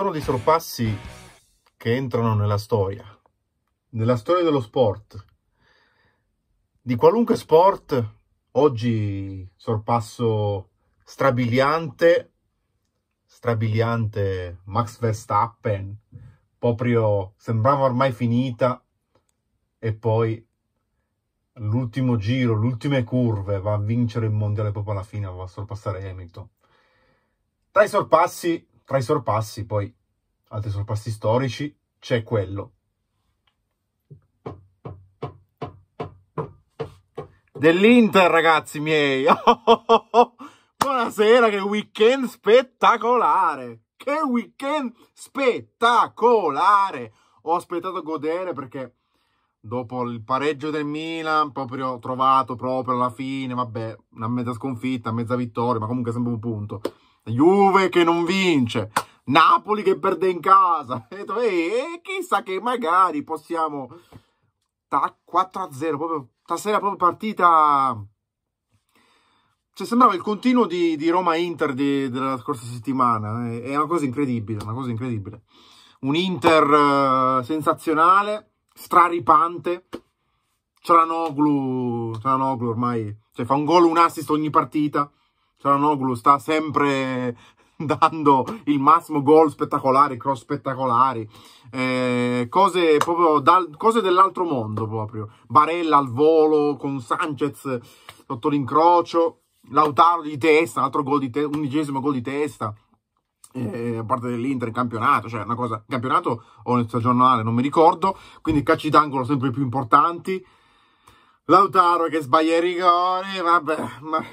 sono dei sorpassi che entrano nella storia, nella storia dello sport. Di qualunque sport, oggi sorpasso strabiliante, strabiliante Max Verstappen, proprio sembrava ormai finita e poi l'ultimo giro, le ultime curve, va a vincere il mondiale proprio alla fine, va a sorpassare Hamilton. Tra i sorpassi tra i sorpassi, poi, altri sorpassi storici, c'è quello dell'Inter, ragazzi miei. Buonasera, che weekend spettacolare! Che weekend spettacolare! Ho aspettato godere perché dopo il pareggio del Milan, proprio trovato proprio alla fine, vabbè, una mezza sconfitta, mezza vittoria, ma comunque sempre un punto. Juve che non vince, Napoli che perde in casa. E, chissà che magari possiamo... 4-0, proprio stasera proprio partita... Cioè, sembrava il continuo di, di Roma-Inter della scorsa settimana. Eh. È, una cosa incredibile, una cosa incredibile. Un Inter eh, sensazionale, straripante. Cialanoglu, Cialanoglu ormai cioè, fa un gol, un assist ogni partita Cialanoglu sta sempre dando il massimo gol spettacolari, cross spettacolari, eh, cose cose dell'altro mondo proprio. Barella al volo con Sanchez sotto l'incrocio, Lautaro di testa, un altro gol di te, undicesimo gol di testa. Eh, a parte dell'Inter in campionato, cioè una cosa, in campionato o nel stagionale, non mi ricordo, quindi calci d'angolo sempre più importanti. Lautaro che sbaglia i rigori, vabbè, ma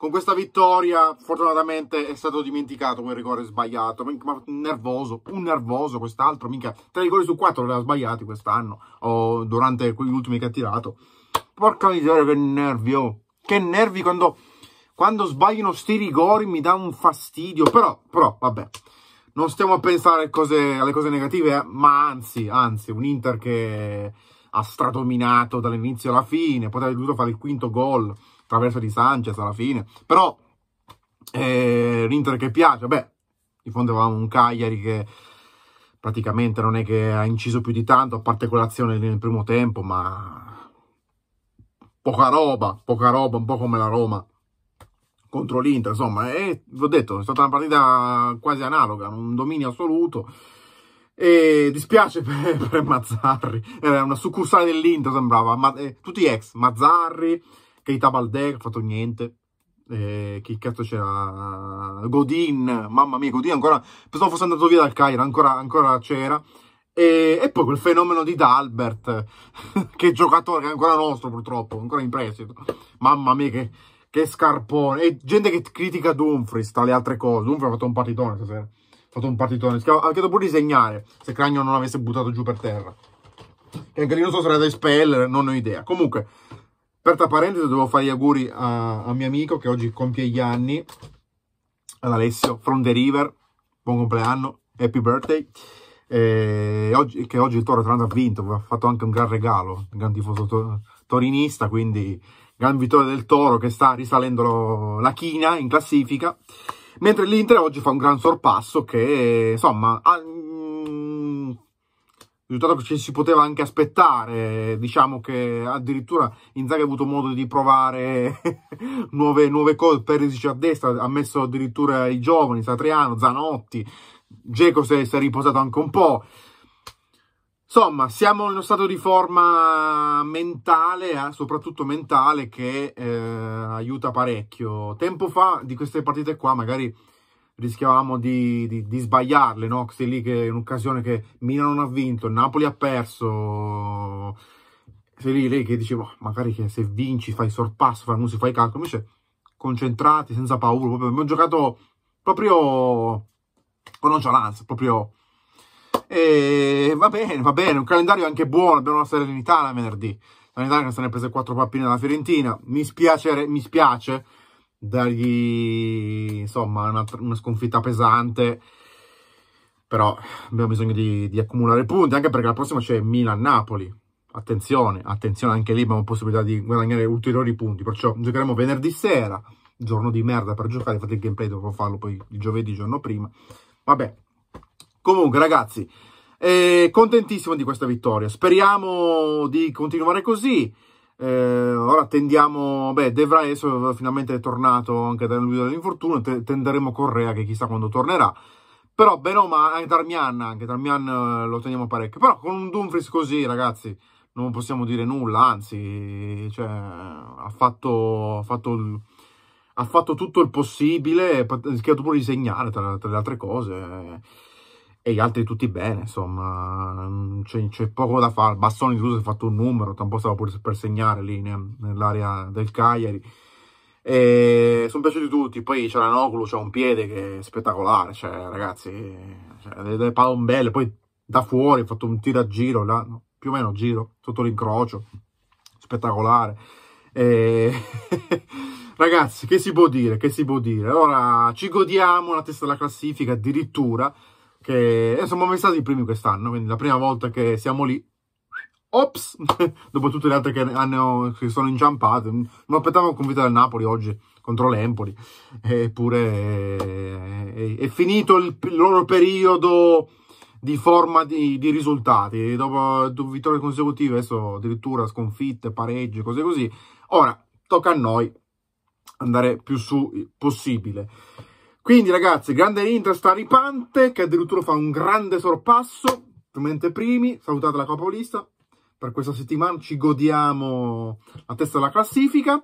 con questa vittoria, fortunatamente, è stato dimenticato quel rigore sbagliato. Ma un nervoso, un nervoso quest'altro, minchia. Tre rigori su quattro l'aveva ha sbagliati quest'anno, o durante quegli ultimi che ha tirato. Porca miseria, che nervio. Oh. Che nervi quando, quando sbagliano sti rigori mi dà un fastidio. Però, però, vabbè non stiamo a pensare cose, alle cose negative, eh, ma anzi, anzi, un Inter che ha stradominato dall'inizio alla fine, poteva dovuto fare il quinto gol, traverso di Sanchez alla fine, però eh, l'Inter che piace, beh, di fondo avevamo un Cagliari che praticamente non è che ha inciso più di tanto, a parte colazione nel primo tempo, ma poca roba, poca roba, un po' come la Roma contro l'Inter, insomma, e vi ho detto, è stata una partita quasi analoga, un dominio assoluto, e dispiace per, per Mazzarri, era una succursale dell'Inter sembrava, ma, eh, tutti ex, Mazzarri, Keita ha fatto niente. Eh, chi cazzo c'era? Godin, mamma mia, Godin ancora. Pensavo fosse andato via dal Cairo, ancora, ancora c'era. E, e, poi quel fenomeno di Dalbert, che giocatore, che è ancora nostro purtroppo, ancora in prestito. Mamma mia, che, che scarpone. E gente che critica Dumfries, tra le altre cose. Dumfries ha fatto un partitone stasera. Ha fatto un partitone. Ha anche dopo disegnare, se Cragno non avesse buttato giù per terra. E anche lì non so se era da espellere, non ho idea. Comunque, Aperta parentesi, devo fare gli auguri a, a mio amico che oggi compie gli anni, ad Alessio, From the River, buon compleanno, happy birthday, e eh, oggi, che oggi il Toro tra l'altro ha vinto, ha fatto anche un gran regalo, un gran tifoso to torinista, quindi gran vittoria del Toro che sta risalendo la china in classifica, mentre l'Inter oggi fa un gran sorpasso che, insomma, ha, risultato che ci si poteva anche aspettare, diciamo che addirittura Inzaghi ha avuto modo di provare nuove, nuove cose, Perisic a destra, ha messo addirittura i giovani, Satriano, Zanotti, Geco si, si è riposato anche un po', Insomma, siamo in uno stato di forma mentale, eh, soprattutto mentale, che eh, aiuta parecchio. Tempo fa, di queste partite qua, magari rischiavamo di, di, di sbagliarle, no? Queste lì che è un'occasione che Milano non ha vinto, Napoli ha perso, se lì lei che diceva oh, magari che se vinci fai sorpasso, fai musi, fai calcolo, invece concentrati, senza paura, proprio, abbiamo giocato proprio con nonchalance, proprio... E va bene, va bene, un calendario anche buono, abbiamo una serenità la venerdì, la Sanità che se ne è prese quattro pappine dalla Fiorentina, mi spiace, mi spiace dargli insomma una, una sconfitta pesante però abbiamo bisogno di, di, accumulare punti anche perché la prossima c'è Milan-Napoli attenzione, attenzione anche lì abbiamo possibilità di guadagnare ulteriori punti perciò giocheremo venerdì sera giorno di merda per giocare infatti il gameplay dovrò farlo poi il giovedì giorno prima vabbè comunque ragazzi eh, contentissimo di questa vittoria speriamo di continuare così eh, ora tendiamo, beh, Devra Vries finalmente è tornato anche da lui dall'infortunio, te, tenderemo Correa che chissà quando tornerà. Però bene o male, anche Darmian, anche Darmian eh, lo teniamo parecchio. Però con un Dumfries così, ragazzi, non possiamo dire nulla, anzi, cioè, ha fatto, ha fatto il ha fatto tutto il possibile, ha cercato pure di segnare tra, tra, le altre cose. Eh e gli altri tutti bene, insomma, c'è, poco da fare. Bassoni si è fatto un numero, tanto stava pure per segnare lì nell'area del Cagliari. E sono piaciuti tutti, poi c'è Ranocolo, c'è un piede che è spettacolare, cioè ragazzi, cioè, delle palombelle, poi da fuori ha fatto un tiro a giro, là, più o meno giro, sotto l'incrocio, spettacolare. E... ragazzi, che si può dire, che si può dire? Allora, ci godiamo la testa della classifica addirittura, che insomma eh, siamo mai stati i primi quest'anno, quindi la prima volta che siamo lì, ops, dopo tutte le altre che, hanno, che sono inciampate, non aspettavo convita del Napoli oggi contro l'Empoli, eppure è, eh, è, è, finito il, il, loro periodo di forma di, di risultati, dopo, dopo vittorie consecutive, adesso addirittura sconfitte, pareggi, cose così, ora tocca a noi andare più su possibile. Quindi ragazzi, grande Inter sta ripante, che addirittura fa un grande sorpasso, ovviamente primi, salutate la capolista, per questa settimana ci godiamo la testa della classifica.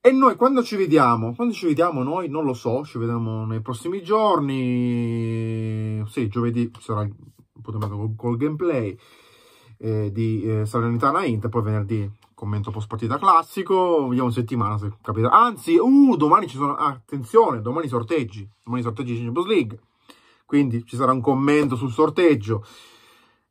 E noi quando ci vediamo? Quando ci vediamo noi? Non lo so, ci vediamo nei prossimi giorni. Sì, giovedì sarà un po' col gameplay eh, di eh, Salernitana Inter, poi venerdì commento post partita classico, vediamo settimana se capita. Anzi, uh, domani ci sono, ah, attenzione, domani sorteggi, domani sorteggi di Champions League, quindi ci sarà un commento sul sorteggio.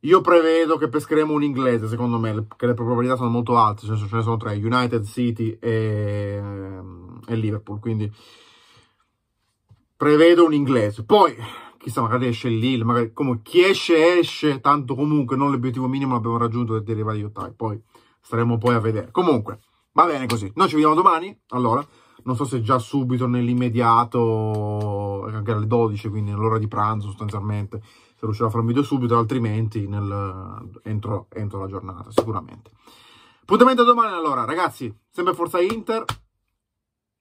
Io prevedo che pescheremo un inglese, secondo me, perché le probabilità sono molto alte, cioè, ce ne sono tre, United City e, ehm, e Liverpool, quindi prevedo un inglese. Poi chissà, magari esce il Lille, magari, come, chi esce esce, tanto comunque non l'obiettivo minimo l'abbiamo raggiunto del rivali ottavi, poi staremo poi a vedere. Comunque, va bene così, noi ci vediamo domani, allora, non so se già subito nell'immediato, anche alle 12, quindi nell'ora di pranzo sostanzialmente, se riuscirò a fare un video subito, altrimenti nel, entro, entro la giornata, sicuramente. Appuntamento domani allora, ragazzi, sempre Forza Inter,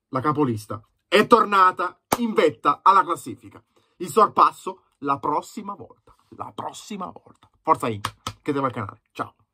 la capolista è tornata in vetta alla classifica il sorpasso la prossima volta. La prossima volta. Forza Inc. Che tema al canale. Ciao.